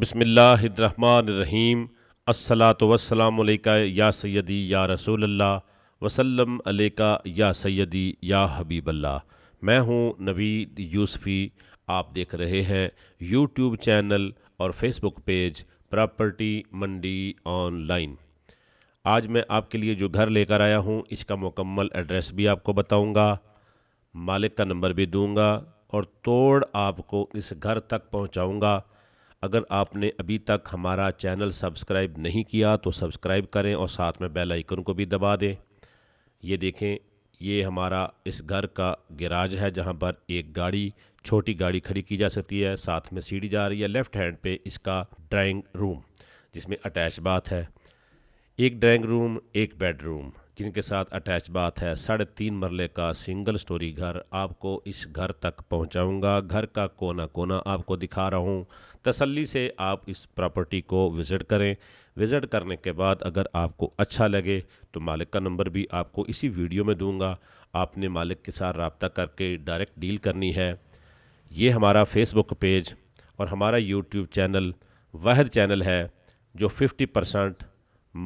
बसमिल्लाम असलात वसलाम या सैदी या रसूल वसलम अलैका या सैदी या हबीबल्ला मैं हूँ नवीद यूसफ़ी आप देख रहे हैं यूट्यूब चैनल और Facebook page property Mandi online आज मैं आपके लिए जो घर लेकर आया हूँ इसका मुकम्मल एड्रेस भी आपको बताऊँगा मालिक का नंबर भी दूँगा और तोड़ आपको इस घर तक पहुँचाऊँगा अगर आपने अभी तक हमारा चैनल सब्सक्राइब नहीं किया तो सब्सक्राइब करें और साथ में बेल आइकन को भी दबा दें ये देखें ये हमारा इस घर का गैराज है जहाँ पर एक गाड़ी छोटी गाड़ी खड़ी की जा सकती है साथ में सीढ़ी जा रही है लेफ़्ट हैंड पे इसका ड्राइंग रूम जिसमें अटैच बाथ है एक ड्राइंग रूम एक बेडरूम जिनके साथ अटैच बात है साढ़े तीन मरले का सिंगल स्टोरी घर आपको इस घर तक पहुंचाऊंगा घर का कोना कोना आपको दिखा रहा हूं तसल्ली से आप इस प्रॉपर्टी को विज़िट करें विज़िट करने के बाद अगर आपको अच्छा लगे तो मालिक का नंबर भी आपको इसी वीडियो में दूंगा आपने मालिक के साथ रबता करके डायरेक्ट डील करनी है ये हमारा फेसबुक पेज और हमारा यूट्यूब चैनल वह चैनल है जो फिफ्टी परसेंट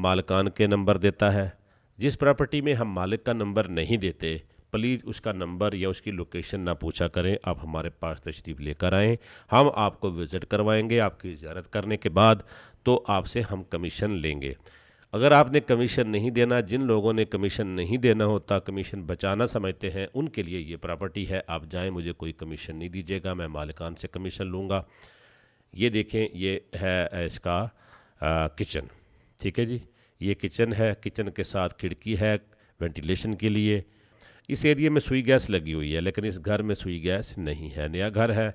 मालकान के नंबर देता है जिस प्रॉपर्टी में हम मालिक का नंबर नहीं देते प्लीज़ उसका नंबर या उसकी लोकेशन ना पूछा करें आप हमारे पास तशरीफ़ लेकर आएँ हम आपको विज़िट करवाएंगे आपकी ज्यारत करने के बाद तो आपसे हम कमीशन लेंगे अगर आपने कमीशन नहीं देना जिन लोगों ने कमीशन नहीं देना होता कमीशन बचाना समझते हैं उनके लिए ये प्रॉपर्टी है आप जाएं मुझे कोई कमीशन नहीं दीजिएगा मैं मालिकान से कमीशन लूँगा ये देखें ये है इसका किचन ठीक है जी ये किचन है किचन के साथ खिड़की है वेंटिलेशन के लिए इस एरिए में सुई गैस लगी हुई है लेकिन इस घर में सुई गैस नहीं है नया घर है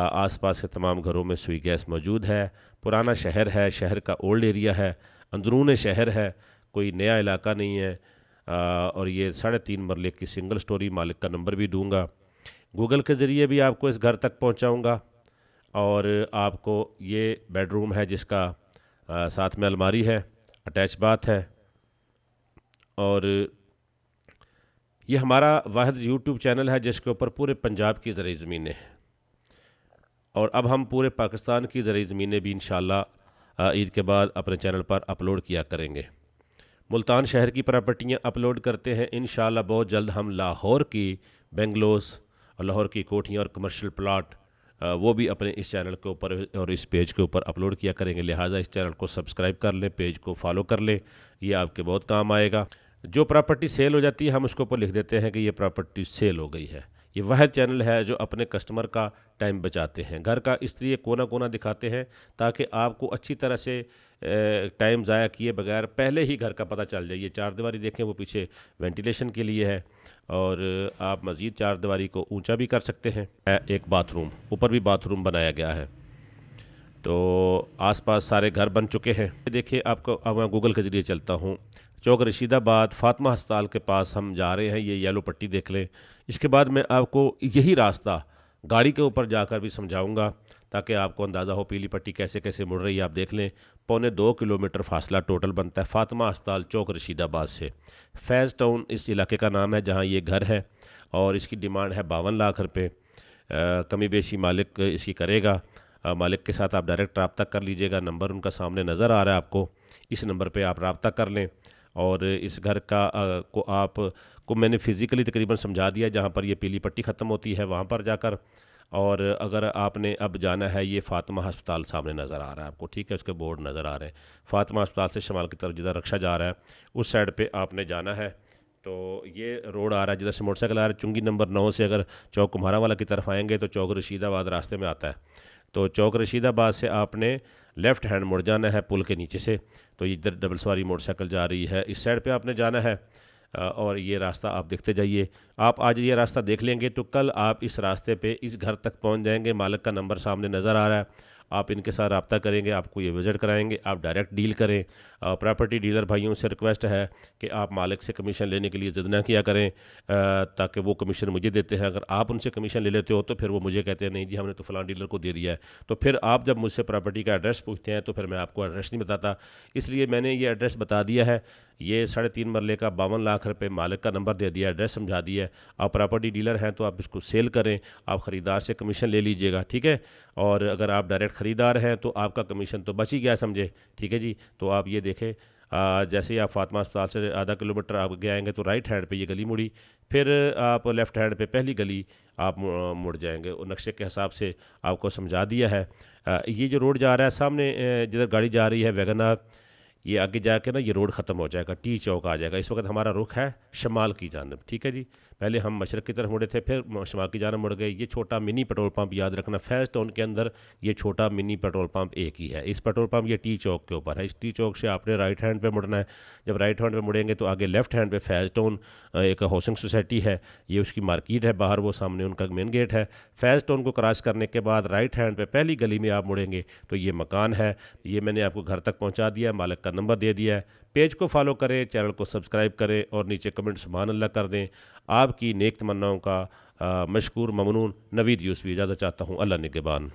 आसपास के तमाम घरों में सुई गैस मौजूद है पुराना शहर है शहर का ओल्ड एरिया है अंदरून शहर है कोई नया इलाका नहीं है आ, और ये साढ़े तीन मरले की सिंगल स्टोरी मालिक का नंबर भी दूंगा गूगल के ज़रिए भी आपको इस घर तक पहुंचाऊंगा और आपको ये बेडरूम है जिसका आ, साथ में अलमारी है अटैच बात है और ये हमारा वाद यूट्यूब चैनल है जिसके ऊपर पूरे पंजाब की ज़रिए ज़मीनें हैं और अब हम पूरे पाकिस्तान की ज़रिए ज़मीनें भी इन ईद के बाद अपने चैनल पर अपलोड किया करेंगे मुल्तान शहर की प्रॉपर्टियाँ अपलोड करते हैं इन बहुत जल्द हम लाहौर की बेंगलोस और लाहौर की कोठियाँ और कमर्शियल प्लाट वो भी अपने इस चैनल के ऊपर और इस पेज के ऊपर अपलोड किया करेंगे लिहाजा इस चैनल को सब्सक्राइब कर लें पेज को फॉलो कर लें ये आपके बहुत काम आएगा जो प्रॉपर्टी सेल हो जाती है हम उसके ऊपर लिख देते हैं कि ये प्रॉपर्टी सेल हो गई है ये वह चैनल है जो अपने कस्टमर का टाइम बचाते हैं घर का इसलिए कोना कोना दिखाते हैं ताकि आपको अच्छी तरह से टाइम ज़ाया किए बगैर पहले ही घर का पता चल जाए ये चार दीवारी देखें वो पीछे वेंटिलेशन के लिए है और आप मज़ीद चार दीवारी को ऊंचा भी कर सकते हैं एक बाथरूम ऊपर भी बाथरूम बनाया गया है तो आसपास सारे घर बन चुके हैं देखिए आपको अब मैं गूगल के ज़रिए चलता हूँ चौक रशीदाबाद फातमा हस्पताल के पास हम जा रहे हैं ये येलो पट्टी देख लें इसके बाद मैं आपको यही रास्ता गाड़ी के ऊपर जाकर भी समझाऊँगा ताकि आपको अंदाज़ा हो पीली पट्टी कैसे कैसे मुड़ रही है आप देख लें पौने दो किलोमीटर फासला टोटल बनता है फातिमा अस्पताल चौक रशीदाबाद से फैज़ टाउन इस इलाके का नाम है जहाँ ये घर है और इसकी डिमांड है बावन लाख रुपये कमी बेशी मालिक इसकी करेगा आ, मालिक के साथ आप डायरेक्ट रबता कर लीजिएगा नंबर उनका सामने नज़र आ रहा है आपको इस नंबर पे आप रबता कर लें और इस घर का आ, को आप को मैंने फ़िज़िकली तकरीबन समझा दिया जहाँ पर ये पीली पट्टी ख़त्म होती है वहाँ पर जाकर और अगर आपने अब जाना है ये फातिमा हस्पताल सामने नज़र आ रहा है आपको ठीक है उसके बोर्ड नज़र आ रहे हैं फातिमा हस्पताल से शमाल की तरफ जिधर रक्षा जा रहा है उस साइड पर आपने जाना है तो ये रोड आ रहा है जिधर से मोटरसाइकिल आ रहा है चुंगी नंबर नौ से अगर चौक कुम्हारा वाला की तरफ आएंगे तो चौक रशीदाबाद रास्ते में आता है तो चौक रशीदाबाद से आपने लेफ़्ट हैंड मुड़ जाना है पुल के नीचे से तो इधर डबल सवारी मोटरसाइकिल जा रही है इस साइड पे आपने जाना है और ये रास्ता आप देखते जाइए आप आज ये रास्ता देख लेंगे तो कल आप इस रास्ते पे इस घर तक पहुंच जाएंगे मालक का नंबर सामने नज़र आ रहा है आप इनके साथ रबता करेंगे आपको ये विजिट कराएंगे आप डायरेक्ट डील करें प्रॉपर्टी डीलर भाइयों से रिक्वेस्ट है कि आप मालिक से कमीशन लेने के लिए ज़िद ना किया करें ताकि वो कमीशन मुझे देते हैं अगर आप उनसे कमीशन ले लेते हो तो फिर वो मुझे कहते हैं नहीं जी हमने तो फ़लान डीलर को दे दिया है तो फिर आप जब मुझसे प्रॉपर्टी का एड्रेस पूछते हैं तो फिर मैं आपको एड्रेस नहीं बताता इसलिए मैंने ये एड्रेस बता दिया है ये साढ़े तीन मरले का बावन लाख रुपये मालिक का नंबर दे दिया एड्रेस समझा दिया है आप प्रॉपर्टी डीलर हैं तो आप इसको सेल करें आप ख़रीदार से कमीशन ले लीजिएगा ठीक है और अगर आप डायरेक्ट ख़रीदार हैं तो आपका कमीशन तो बच ही गया समझे ठीक है जी तो आप ये देखें आ, जैसे ही आप फातमा अस्पताल से आधा किलोमीटर आप गए आएंगे तो राइट हैंड पे ये गली मुड़ी फिर आप लेफ़्ट हैंड पे पहली गली आप मुड़ जाएंगे और नक्शे के हिसाब से आपको समझा दिया है आ, ये जो रोड जा रहा है सामने जिधर गाड़ी जा रही है वैगन ये आगे जा ना ये रोड ख़त्म हो जाएगा टी चौक आ जाएगा इस वक्त हमारा रुख है शमाल की जानब ठीक है जी पहले हम मशरक़ की तरफ मुड़े थे फिर शमा की जाना मुड़ गए ये छोटा मिनी पेट्रोल पंप याद रखना फैज़ टाउन तो के अंदर ये छोटा मिनी पेट्रोल पंप एक ही है इस पेट्रोल पंप ये टी चौक के ऊपर है इस टी चौक से आपने राइट हैंड पे मुड़ना है जब राइट हैंड पे मुड़ेंगे तो आगे लेफ्ट हैंड पे फैज़ टाउन एक हाउसिंग सोसाइटी है ये उसकी मार्केट है बाहर वो सामने उनका मेन गेट है फैज़ टाउन को क्रॉस करने के बाद राइट हैंड पर पहली गली में आप मुड़ेंगे तो ये मकान है ये मैंने आपको घर तक पहुँचा दिया मालिक का नंबर दे दिया है पेज को फॉलो करें चैनल को सब्सक्राइब करें और नीचे कमेंट्स मान अल्लाह कर दें आपकी नेक तमन्नाओं का मशहूर ममनून नवीद यूसवी इजाज़त चाहता हूँ अल्लाह निगेबान